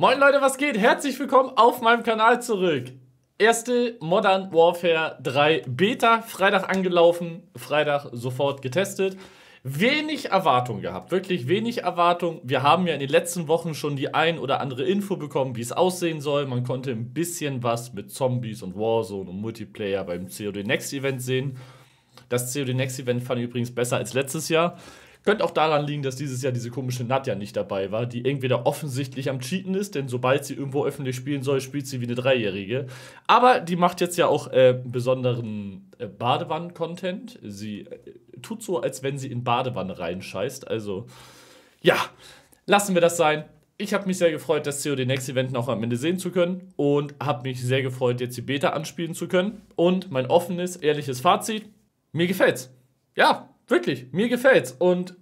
Moin Leute, was geht? Herzlich willkommen auf meinem Kanal zurück. Erste Modern Warfare 3 Beta, Freitag angelaufen, Freitag sofort getestet. Wenig Erwartung gehabt, wirklich wenig Erwartung. Wir haben ja in den letzten Wochen schon die ein oder andere Info bekommen, wie es aussehen soll. Man konnte ein bisschen was mit Zombies und Warzone und Multiplayer beim COD Next Event sehen. Das COD Next Event fand ich übrigens besser als letztes Jahr. Könnte auch daran liegen, dass dieses Jahr diese komische Nadja nicht dabei war, die entweder offensichtlich am Cheaten ist, denn sobald sie irgendwo öffentlich spielen soll, spielt sie wie eine Dreijährige. Aber die macht jetzt ja auch äh, besonderen äh, Badewannen-Content. Sie äh, tut so, als wenn sie in Badewanne reinscheißt. Also, ja, lassen wir das sein. Ich habe mich sehr gefreut, das COD Next Event noch am Ende sehen zu können und habe mich sehr gefreut, jetzt die Beta anspielen zu können. Und mein offenes, ehrliches Fazit, mir gefällt's. Ja, Wirklich, mir gefällt's. Und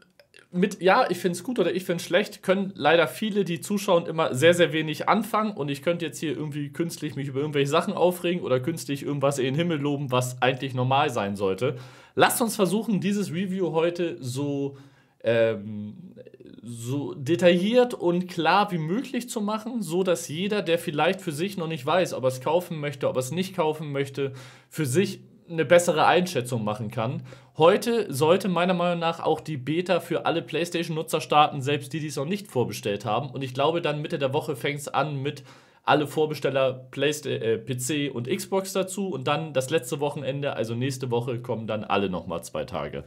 mit ja, ich finde es gut oder ich finde es schlecht, können leider viele, die zuschauen, immer sehr, sehr wenig anfangen. Und ich könnte jetzt hier irgendwie künstlich mich über irgendwelche Sachen aufregen oder künstlich irgendwas in den Himmel loben, was eigentlich normal sein sollte. Lasst uns versuchen, dieses Review heute so, ähm, so detailliert und klar wie möglich zu machen, so dass jeder, der vielleicht für sich noch nicht weiß, ob er es kaufen möchte, ob er es nicht kaufen möchte, für sich eine bessere Einschätzung machen kann. Heute sollte meiner Meinung nach auch die Beta für alle PlayStation-Nutzer starten, selbst die, die es noch nicht vorbestellt haben. Und ich glaube, dann Mitte der Woche fängt es an mit alle Vorbesteller Playsta äh, PC und Xbox dazu. Und dann das letzte Wochenende, also nächste Woche, kommen dann alle nochmal zwei Tage.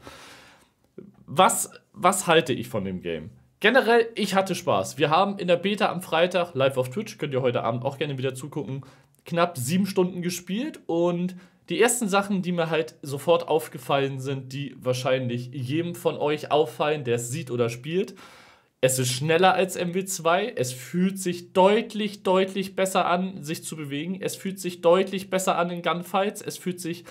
Was, was halte ich von dem Game? Generell, ich hatte Spaß. Wir haben in der Beta am Freitag live auf Twitch, könnt ihr heute Abend auch gerne wieder zugucken, knapp sieben Stunden gespielt und die ersten Sachen, die mir halt sofort aufgefallen sind, die wahrscheinlich jedem von euch auffallen, der es sieht oder spielt. Es ist schneller als MW2, es fühlt sich deutlich, deutlich besser an, sich zu bewegen. Es fühlt sich deutlich besser an in Gunfights. Es fühlt sich,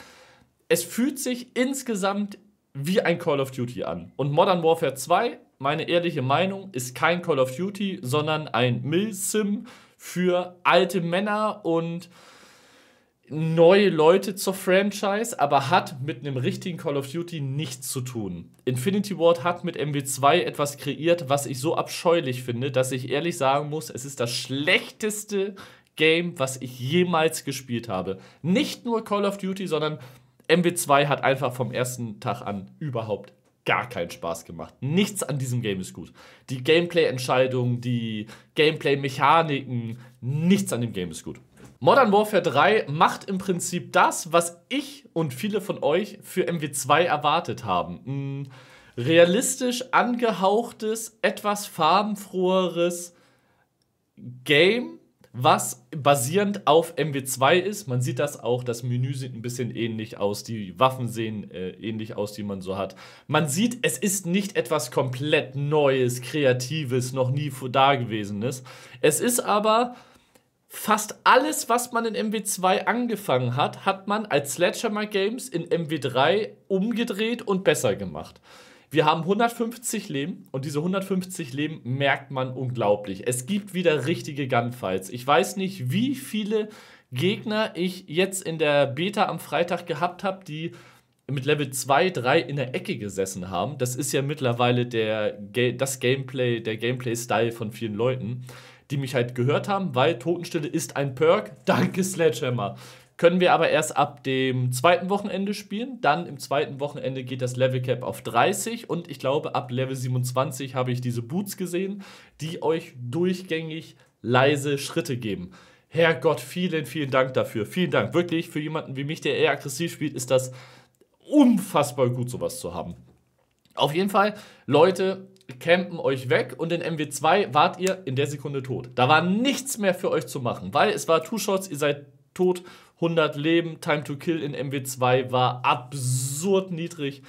es fühlt sich insgesamt wie ein Call of Duty an. Und Modern Warfare 2, meine ehrliche Meinung, ist kein Call of Duty, sondern ein mill für alte Männer und neue Leute zur Franchise, aber hat mit einem richtigen Call of Duty nichts zu tun. Infinity Ward hat mit MW2 etwas kreiert, was ich so abscheulich finde, dass ich ehrlich sagen muss, es ist das schlechteste Game, was ich jemals gespielt habe. Nicht nur Call of Duty, sondern MW2 hat einfach vom ersten Tag an überhaupt gar keinen Spaß gemacht. Nichts an diesem Game ist gut. Die Gameplay-Entscheidungen, die Gameplay-Mechaniken, nichts an dem Game ist gut. Modern Warfare 3 macht im Prinzip das, was ich und viele von euch für MW2 erwartet haben. Ein hm, realistisch angehauchtes, etwas farbenfroheres Game, was basierend auf MW2 ist. Man sieht das auch, das Menü sieht ein bisschen ähnlich aus, die Waffen sehen äh, ähnlich aus, die man so hat. Man sieht, es ist nicht etwas komplett Neues, Kreatives, noch nie da gewesenes. Es ist aber fast alles, was man in MW2 angefangen hat, hat man als Sledgehammer Games in MW3 umgedreht und besser gemacht. Wir haben 150 Leben und diese 150 Leben merkt man unglaublich. Es gibt wieder richtige Gunfights. Ich weiß nicht, wie viele Gegner ich jetzt in der Beta am Freitag gehabt habe, die mit Level 2, 3 in der Ecke gesessen haben. Das ist ja mittlerweile der, das Gameplay, der Gameplay-Style von vielen Leuten die mich halt gehört haben, weil Totenstille ist ein Perk. Danke, Sledgehammer. Können wir aber erst ab dem zweiten Wochenende spielen. Dann im zweiten Wochenende geht das Level Cap auf 30 und ich glaube, ab Level 27 habe ich diese Boots gesehen, die euch durchgängig leise Schritte geben. Herrgott, vielen, vielen Dank dafür. Vielen Dank. Wirklich, für jemanden wie mich, der eher aggressiv spielt, ist das unfassbar gut, sowas zu haben. Auf jeden Fall, Leute, campen euch weg und in MW2 wart ihr in der Sekunde tot. Da war nichts mehr für euch zu machen, weil es war Two-Shots, ihr seid tot, 100 Leben, Time to Kill in MW2 war absurd niedrig.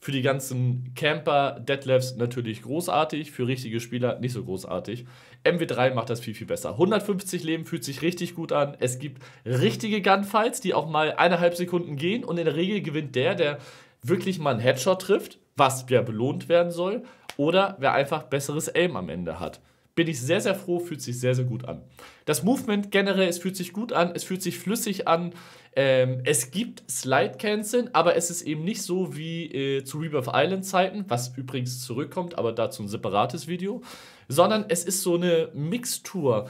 Für die ganzen Camper, Deadlifts natürlich großartig, für richtige Spieler nicht so großartig. MW3 macht das viel, viel besser. 150 Leben fühlt sich richtig gut an. Es gibt richtige Gunfights, die auch mal eineinhalb Sekunden gehen und in der Regel gewinnt der, der wirklich mal einen Headshot trifft, was ja belohnt werden soll oder wer einfach besseres Aim am Ende hat. Bin ich sehr, sehr froh, fühlt sich sehr, sehr gut an. Das Movement generell, es fühlt sich gut an, es fühlt sich flüssig an. Ähm, es gibt Slide Canceln, aber es ist eben nicht so wie äh, zu Rebirth Island Zeiten, was übrigens zurückkommt, aber dazu ein separates Video, sondern es ist so eine Mixtur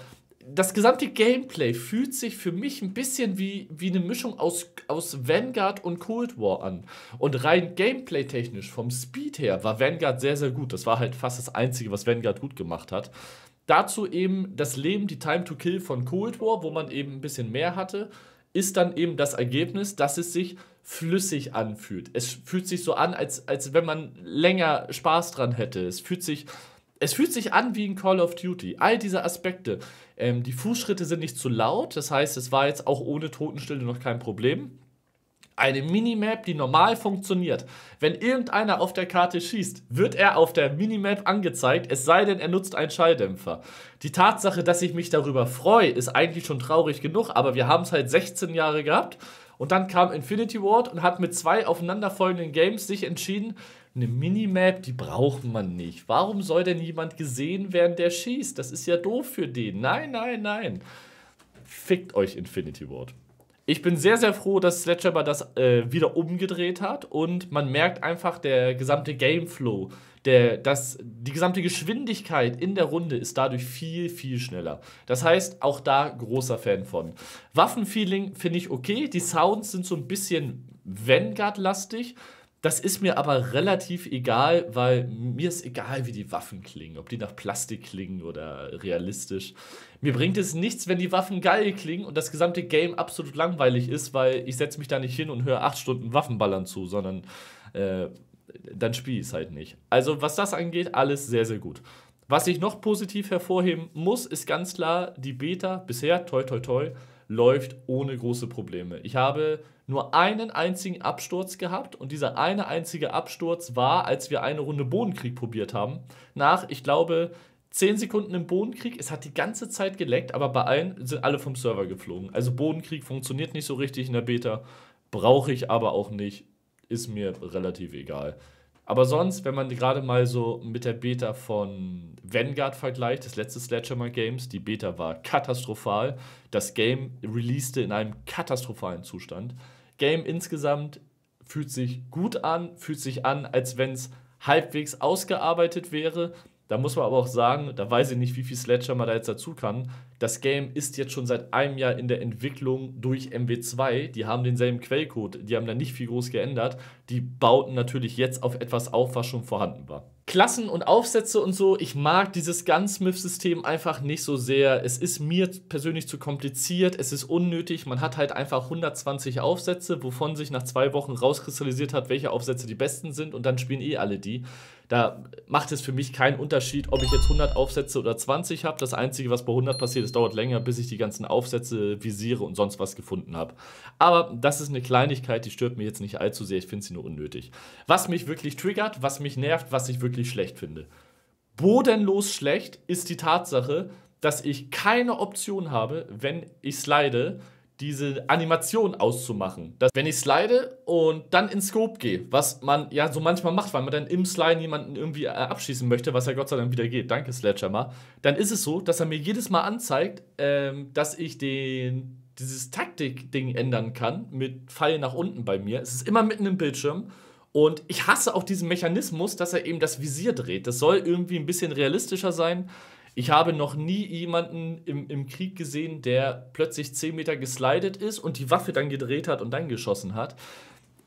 das gesamte Gameplay fühlt sich für mich ein bisschen wie, wie eine Mischung aus, aus Vanguard und Cold War an. Und rein gameplay-technisch, vom Speed her, war Vanguard sehr, sehr gut. Das war halt fast das Einzige, was Vanguard gut gemacht hat. Dazu eben das Leben, die Time to Kill von Cold War, wo man eben ein bisschen mehr hatte, ist dann eben das Ergebnis, dass es sich flüssig anfühlt. Es fühlt sich so an, als, als wenn man länger Spaß dran hätte. Es fühlt sich es fühlt sich an wie ein Call of Duty. All diese Aspekte. Ähm, die Fußschritte sind nicht zu laut, das heißt, es war jetzt auch ohne Totenstille noch kein Problem. Eine Minimap, die normal funktioniert. Wenn irgendeiner auf der Karte schießt, wird er auf der Minimap angezeigt, es sei denn, er nutzt einen Schalldämpfer. Die Tatsache, dass ich mich darüber freue, ist eigentlich schon traurig genug, aber wir haben es halt 16 Jahre gehabt. Und dann kam Infinity Ward und hat mit zwei aufeinanderfolgenden Games sich entschieden, eine Minimap, die braucht man nicht. Warum soll denn jemand gesehen werden, der schießt? Das ist ja doof für den. Nein, nein, nein. Fickt euch Infinity Ward. Ich bin sehr, sehr froh, dass Sledgehammer das äh, wieder umgedreht hat und man merkt einfach, der gesamte Gameflow, der, das, die gesamte Geschwindigkeit in der Runde ist dadurch viel, viel schneller. Das heißt, auch da großer Fan von. Waffenfeeling finde ich okay, die Sounds sind so ein bisschen Vanguard-lastig, das ist mir aber relativ egal, weil mir ist egal, wie die Waffen klingen, ob die nach Plastik klingen oder realistisch. Mir bringt es nichts, wenn die Waffen geil klingen und das gesamte Game absolut langweilig ist, weil ich setze mich da nicht hin und höre acht Stunden Waffenballern zu, sondern äh, dann spiele ich es halt nicht. Also was das angeht, alles sehr, sehr gut. Was ich noch positiv hervorheben muss, ist ganz klar die Beta bisher, toi, toi, toi, läuft ohne große Probleme. Ich habe nur einen einzigen Absturz gehabt und dieser eine einzige Absturz war, als wir eine Runde Bodenkrieg probiert haben. Nach, ich glaube, 10 Sekunden im Bodenkrieg, es hat die ganze Zeit geleckt, aber bei allen sind alle vom Server geflogen. Also Bodenkrieg funktioniert nicht so richtig in der Beta, brauche ich aber auch nicht, ist mir relativ egal. Aber sonst, wenn man gerade mal so mit der Beta von Vanguard-Vergleich das letzte Sledgehammer-Games. Die Beta war katastrophal. Das Game releaste in einem katastrophalen Zustand. Game insgesamt fühlt sich gut an, fühlt sich an, als wenn es halbwegs ausgearbeitet wäre. Da muss man aber auch sagen, da weiß ich nicht, wie viel Sledgehammer da jetzt dazu kann. Das Game ist jetzt schon seit einem Jahr in der Entwicklung durch MW2. Die haben denselben Quellcode, die haben da nicht viel groß geändert. Die bauten natürlich jetzt auf etwas auf, was schon vorhanden war. Klassen und Aufsätze und so, ich mag dieses Gunsmith-System einfach nicht so sehr. Es ist mir persönlich zu kompliziert, es ist unnötig. Man hat halt einfach 120 Aufsätze, wovon sich nach zwei Wochen rauskristallisiert hat, welche Aufsätze die besten sind und dann spielen eh alle die. Da macht es für mich keinen Unterschied, ob ich jetzt 100 Aufsätze oder 20 habe. Das Einzige, was bei 100 passiert, es dauert länger, bis ich die ganzen Aufsätze visiere und sonst was gefunden habe. Aber das ist eine Kleinigkeit, die stört mich jetzt nicht allzu sehr. Ich finde sie nur unnötig. Was mich wirklich triggert, was mich nervt, was ich wirklich schlecht finde. Bodenlos schlecht ist die Tatsache, dass ich keine Option habe, wenn ich slide, diese Animation auszumachen. Dass wenn ich slide und dann in Scope gehe, was man ja so manchmal macht, weil man dann im Slide jemanden irgendwie äh, abschießen möchte, was ja Gott sei Dank wieder geht, danke Sledgehammer, dann ist es so, dass er mir jedes Mal anzeigt, ähm, dass ich den, dieses Taktik-Ding ändern kann mit Pfeil nach unten bei mir. Es ist immer mitten im Bildschirm. Und ich hasse auch diesen Mechanismus, dass er eben das Visier dreht. Das soll irgendwie ein bisschen realistischer sein. Ich habe noch nie jemanden im, im Krieg gesehen, der plötzlich 10 Meter geslidet ist und die Waffe dann gedreht hat und dann geschossen hat.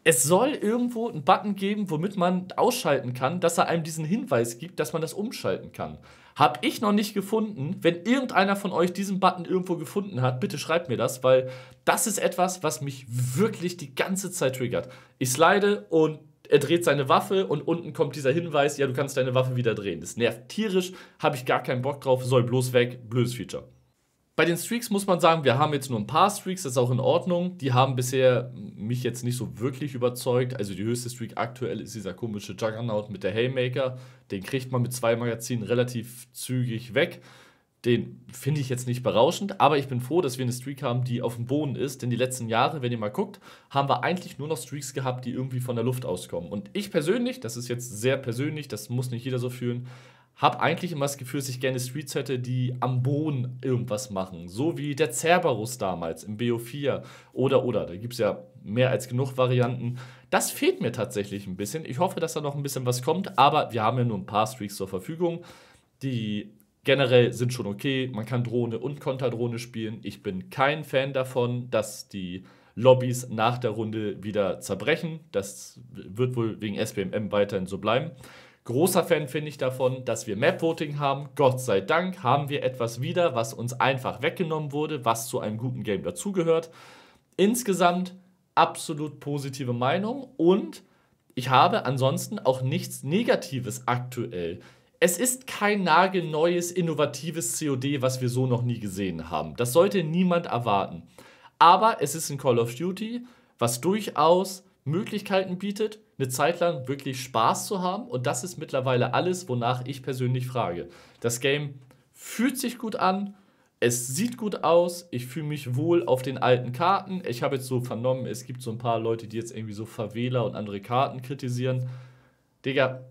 Es soll irgendwo einen Button geben, womit man ausschalten kann, dass er einem diesen Hinweis gibt, dass man das umschalten kann. Hab ich noch nicht gefunden. Wenn irgendeiner von euch diesen Button irgendwo gefunden hat, bitte schreibt mir das, weil das ist etwas, was mich wirklich die ganze Zeit triggert. Ich slide und er dreht seine Waffe und unten kommt dieser Hinweis, ja, du kannst deine Waffe wieder drehen. Das nervt tierisch, habe ich gar keinen Bock drauf, soll bloß weg, blödes Feature. Bei den Streaks muss man sagen, wir haben jetzt nur ein paar Streaks, das ist auch in Ordnung. Die haben bisher mich jetzt nicht so wirklich überzeugt. Also die höchste Streak aktuell ist dieser komische Juggernaut mit der Haymaker. Den kriegt man mit zwei Magazinen relativ zügig weg. Den finde ich jetzt nicht berauschend, aber ich bin froh, dass wir eine Streak haben, die auf dem Boden ist. Denn die letzten Jahre, wenn ihr mal guckt, haben wir eigentlich nur noch Streaks gehabt, die irgendwie von der Luft auskommen. Und ich persönlich, das ist jetzt sehr persönlich, das muss nicht jeder so fühlen, habe eigentlich immer das Gefühl, dass ich gerne Streets hätte, die am Boden irgendwas machen. So wie der Cerberus damals im BO4 oder oder. Da gibt es ja mehr als genug Varianten. Das fehlt mir tatsächlich ein bisschen. Ich hoffe, dass da noch ein bisschen was kommt, aber wir haben ja nur ein paar Streaks zur Verfügung. Die generell sind schon okay. Man kann Drohne und Konterdrohne spielen. Ich bin kein Fan davon, dass die Lobbys nach der Runde wieder zerbrechen. Das wird wohl wegen SBMM weiterhin so bleiben. Großer Fan finde ich davon, dass wir Map-Voting haben. Gott sei Dank haben wir etwas wieder, was uns einfach weggenommen wurde, was zu einem guten Game dazugehört. Insgesamt absolut positive Meinung und ich habe ansonsten auch nichts Negatives aktuell es ist kein nagelneues, innovatives COD, was wir so noch nie gesehen haben. Das sollte niemand erwarten. Aber es ist ein Call of Duty, was durchaus Möglichkeiten bietet, eine Zeit lang wirklich Spaß zu haben. Und das ist mittlerweile alles, wonach ich persönlich frage. Das Game fühlt sich gut an, es sieht gut aus, ich fühle mich wohl auf den alten Karten. Ich habe jetzt so vernommen, es gibt so ein paar Leute, die jetzt irgendwie so Verwähler und andere Karten kritisieren. Digga,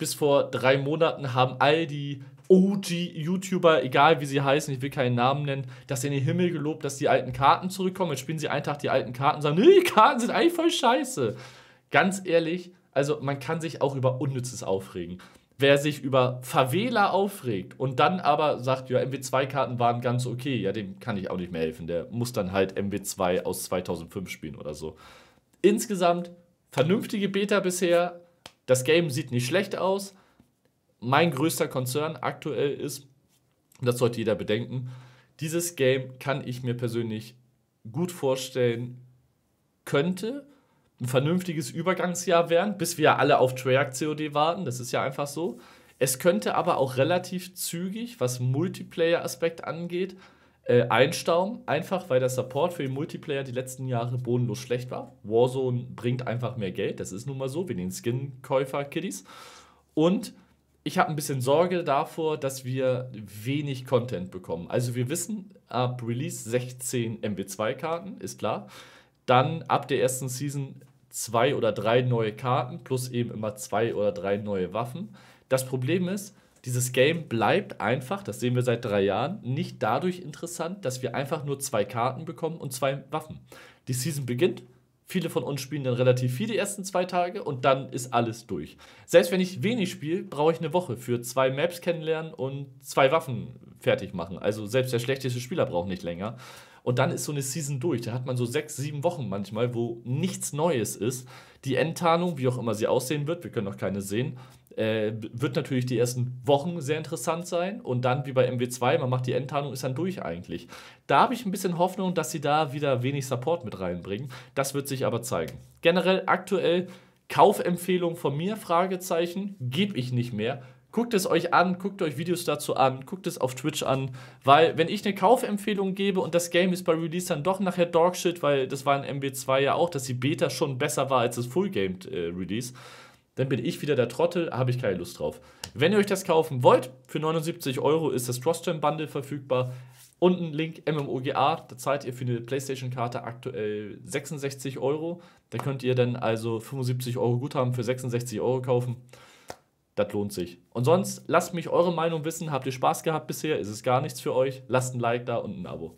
bis vor drei Monaten haben all die OG-YouTuber, egal wie sie heißen, ich will keinen Namen nennen, dass sie in den Himmel gelobt, dass die alten Karten zurückkommen. Jetzt spielen sie einen Tag die alten Karten und sagen, nee, die Karten sind eigentlich voll scheiße. Ganz ehrlich, also man kann sich auch über Unnützes aufregen. Wer sich über Favela aufregt und dann aber sagt, ja, MW2-Karten waren ganz okay, ja, dem kann ich auch nicht mehr helfen. Der muss dann halt MW2 aus 2005 spielen oder so. Insgesamt vernünftige Beta bisher, das Game sieht nicht schlecht aus. Mein größter Konzern aktuell ist, das sollte jeder bedenken, dieses Game kann ich mir persönlich gut vorstellen, könnte ein vernünftiges Übergangsjahr werden, bis wir alle auf Treyarch COD warten. Das ist ja einfach so. Es könnte aber auch relativ zügig, was Multiplayer-Aspekt angeht, äh, einstauben, einfach weil der Support für den Multiplayer die letzten Jahre bodenlos schlecht war. Warzone bringt einfach mehr Geld, das ist nun mal so, wie den Skin-Käufer-Kiddies. Und ich habe ein bisschen Sorge davor, dass wir wenig Content bekommen. Also wir wissen, ab Release 16 MW2-Karten, ist klar. Dann ab der ersten Season zwei oder drei neue Karten plus eben immer zwei oder drei neue Waffen. Das Problem ist, dieses Game bleibt einfach, das sehen wir seit drei Jahren, nicht dadurch interessant, dass wir einfach nur zwei Karten bekommen und zwei Waffen. Die Season beginnt, Viele von uns spielen dann relativ viel die ersten zwei Tage und dann ist alles durch. Selbst wenn ich wenig spiele, brauche ich eine Woche für zwei Maps kennenlernen und zwei Waffen fertig machen. Also selbst der schlechteste Spieler braucht nicht länger. Und dann ist so eine Season durch. Da hat man so sechs, sieben Wochen manchmal, wo nichts Neues ist. Die Endtarnung, wie auch immer sie aussehen wird, wir können noch keine sehen, äh, wird natürlich die ersten Wochen sehr interessant sein und dann wie bei MW2, man macht die Endtarnung, ist dann durch eigentlich. Da habe ich ein bisschen Hoffnung, dass sie da wieder wenig Support mit reinbringen. Das wird sich aber zeigen. Generell aktuell Kaufempfehlung von mir, Fragezeichen, gebe ich nicht mehr. Guckt es euch an, guckt euch Videos dazu an, guckt es auf Twitch an, weil wenn ich eine Kaufempfehlung gebe und das Game ist bei Release dann doch nachher Dogshit, weil das war in MB2 ja auch, dass die Beta schon besser war als das Full Game äh, Release, dann bin ich wieder der Trottel, habe ich keine Lust drauf. Wenn ihr euch das kaufen wollt, für 79 Euro ist das Cross-Gen Bundle verfügbar. Unten Link MMOGA, da zahlt ihr für eine PlayStation-Karte aktuell 66 Euro. Da könnt ihr dann also 75 Euro Guthaben für 66 Euro kaufen. Das lohnt sich. Und sonst lasst mich eure Meinung wissen. Habt ihr Spaß gehabt bisher? Ist es gar nichts für euch? Lasst ein Like da und ein Abo.